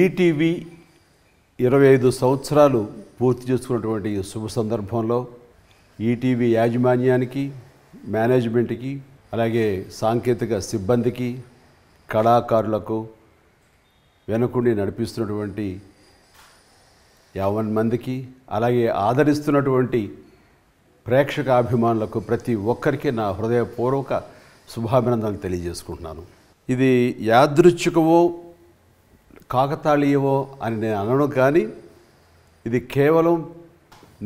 ETV ఇరవై ఐదు సంవత్సరాలు పూర్తి చేసుకున్నటువంటి శుభ సందర్భంలో ఈటీవీ యాజమాన్యానికి మేనేజ్మెంట్కి అలాగే సాంకేతిక సిబ్బందికి కళాకారులకు వెనుకుండి నడిపిస్తున్నటువంటి యావన్ మందికి అలాగే ఆదరిస్తున్నటువంటి ప్రేక్షక అభిమానులకు ప్రతి ఒక్కరికి నా హృదయపూర్వక శుభాభినందనలు తెలియజేసుకుంటున్నాను ఇది యాదృచ్ఛికమో కాకతాళీయమో అని నేను అనను కానీ ఇది కేవలం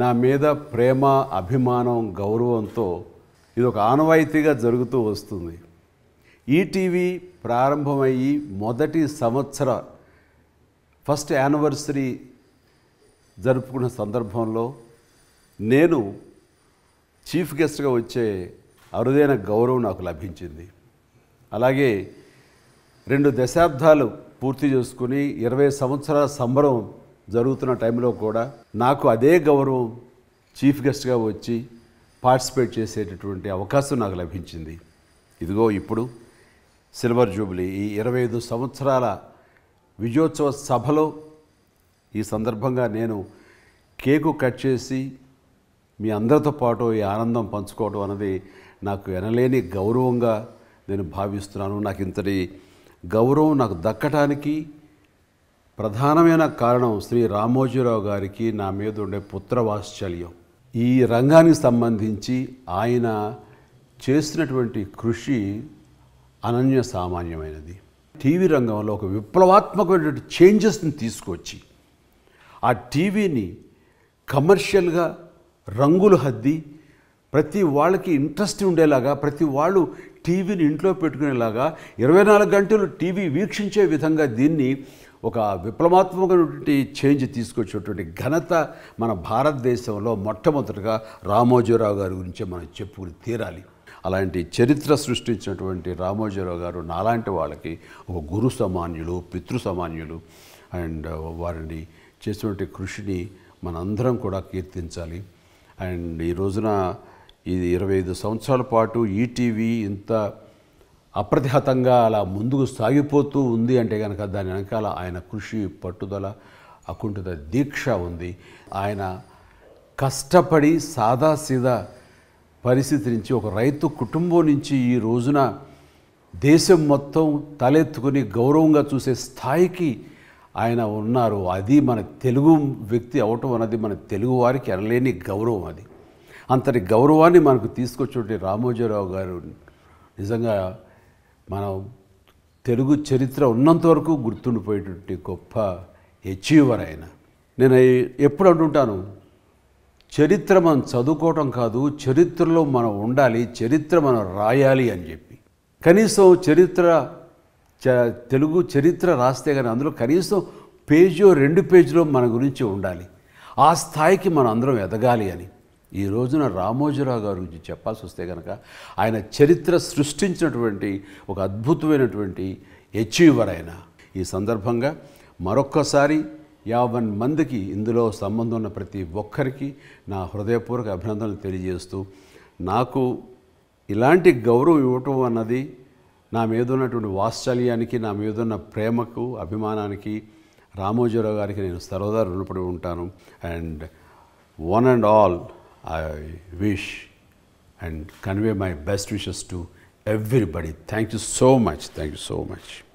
నా మీద ప్రేమ అభిమానం గౌరవంతో ఇది ఒక ఆనవాయితీగా జరుగుతూ వస్తుంది ఈటీవీ ప్రారంభమయ్యి మొదటి సంవత్సర ఫస్ట్ యానివర్సరీ జరుపుకున్న సందర్భంలో నేను చీఫ్ గెస్ట్గా వచ్చే అరుదైన గౌరవం నాకు లభించింది అలాగే రెండు దశాబ్దాలు పూర్తి చేసుకుని ఇరవై సంవత్సరాల సంబరం జరుగుతున్న టైంలో కూడా నాకు అదే గౌరవం చీఫ్ గెస్ట్గా వచ్చి పార్టిసిపేట్ చేసేటటువంటి అవకాశం నాకు లభించింది ఇదిగో ఇప్పుడు సిల్వర్ జూబ్లీ ఈ ఇరవై ఐదు సంవత్సరాల విజయోత్సవ సభలో ఈ సందర్భంగా నేను కేకు కట్ చేసి మీ అందరితో పాటు ఈ ఆనందం పంచుకోవడం అనేది నాకు వినలేని గౌరవంగా నేను భావిస్తున్నాను నాకు ఇంతటి గౌరవం నాకు దక్కటానికి ప్రధానమైన కారణం శ్రీ రామోజీరావు గారికి నా మీద ఉండే పుత్రవాత్సల్యం ఈ రంగానికి సంబంధించి ఆయన చేసినటువంటి కృషి అనన్య సామాన్యమైనది టీవీ రంగంలో ఒక విప్లవాత్మకమైనటువంటి చేంజెస్ని తీసుకొచ్చి ఆ టీవీని కమర్షియల్గా రంగులు హద్ది ప్రతి వాళ్ళకి ఇంట్రెస్ట్ ఉండేలాగా ప్రతి వాళ్ళు టీవీని ఇంట్లో పెట్టుకునేలాగా ఇరవై నాలుగు గంటలు టీవీ వీక్షించే విధంగా దీన్ని ఒక విప్లవాత్మకమైనటువంటి చేంజ్ తీసుకొచ్చినటువంటి ఘనత మన భారతదేశంలో మొట్టమొదటిగా రామోజీరావు గారి గురించి మనం చెప్పుకుని తీరాలి అలాంటి చరిత్ర సృష్టించినటువంటి రామోజీరావు గారు నాలాంటి వాళ్ళకి ఒక గురు సమాన్యులు పితృ సమాన్యులు అండ్ వారిని చేసినటువంటి కృషిని మనందరం కూడా కీర్తించాలి అండ్ ఈ రోజున ఇది ఇరవై ఐదు సంవత్సరాల పాటు ఈటీవీ ఇంత అప్రతిహతంగా అలా ముందుకు సాగిపోతూ ఉంది అంటే కనుక దాని వెనకాల ఆయన కృషి పట్టుదల అకుంఠిత దీక్ష ఉంది ఆయన కష్టపడి సాదాసీదా పరిస్థితి నుంచి ఒక రైతు కుటుంబం నుంచి ఈ రోజున దేశం మొత్తం తలెత్తుకుని గౌరవంగా చూసే స్థాయికి ఆయన ఉన్నారు అది మన తెలుగు వ్యక్తి అవటం అన్నది మన తెలుగు వారికి అనలేని గౌరవం అది అంతటి గౌరవాన్ని మనకు తీసుకొచ్చే రామోజీరావు గారు నిజంగా మనం తెలుగు చరిత్ర ఉన్నంతవరకు గుర్తుండిపోయేటువంటి గొప్ప అచీవర్ ఆయన నేను ఎప్పుడు అంటుంటాను చరిత్ర మనం చదువుకోవటం కాదు చరిత్రలో మనం ఉండాలి చరిత్ర మనం రాయాలి అని చెప్పి కనీసం చరిత్ర తెలుగు చరిత్ర రాస్తే కానీ అందులో కనీసం పేజీ రెండు పేజీలో మన గురించి ఉండాలి ఆ స్థాయికి మనం అందరం ఎదగాలి అని ఈ రోజున రామోజీరావు గారి గురించి చెప్పాల్సి వస్తే కనుక ఆయన చరిత్ర సృష్టించినటువంటి ఒక అద్భుతమైనటువంటి అచీవర్ ఆయన ఈ సందర్భంగా మరొక్కసారి యాభై మందికి ఇందులో సంబంధం ఉన్న ప్రతి ఒక్కరికి నా హృదయపూర్వక అభినందనలు తెలియజేస్తూ నాకు ఇలాంటి గౌరవం ఇవ్వటం అన్నది నా మీద ఉన్నటువంటి వాత్సల్యానికి నా మీద ఉన్న ప్రేమకు అభిమానానికి రామోజీరావు గారికి నేను సర్వదా రుణపడి ఉంటాను and one and all I wish and convey my best wishes to everybody. Thank you so much. Thank you so much.